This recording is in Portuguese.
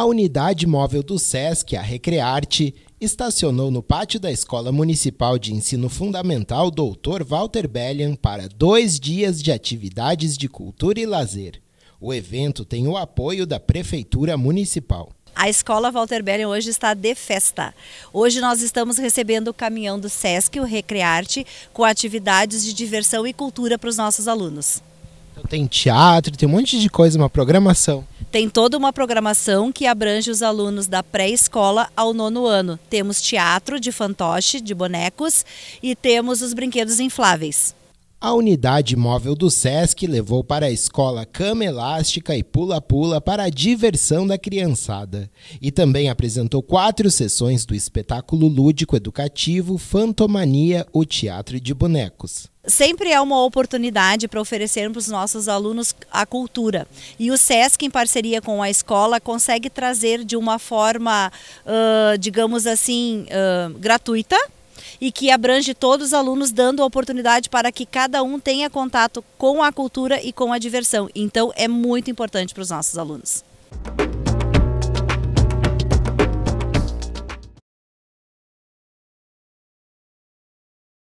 A unidade móvel do SESC, a Recrearte, estacionou no pátio da Escola Municipal de Ensino Fundamental Dr. Walter Bellian para dois dias de atividades de cultura e lazer. O evento tem o apoio da Prefeitura Municipal. A escola Walter Bellion hoje está de festa. Hoje nós estamos recebendo o caminhão do SESC, o Recrearte, com atividades de diversão e cultura para os nossos alunos. Então, tem teatro, tem um monte de coisa, uma programação. Tem toda uma programação que abrange os alunos da pré-escola ao nono ano. Temos teatro de fantoche, de bonecos e temos os brinquedos infláveis. A unidade móvel do SESC levou para a escola cama elástica e pula-pula para a diversão da criançada. E também apresentou quatro sessões do espetáculo lúdico educativo Fantomania, o Teatro de Bonecos sempre é uma oportunidade para oferecermos para os nossos alunos a cultura. E o SESC, em parceria com a escola, consegue trazer de uma forma, uh, digamos assim, uh, gratuita, e que abrange todos os alunos, dando a oportunidade para que cada um tenha contato com a cultura e com a diversão. Então, é muito importante para os nossos alunos.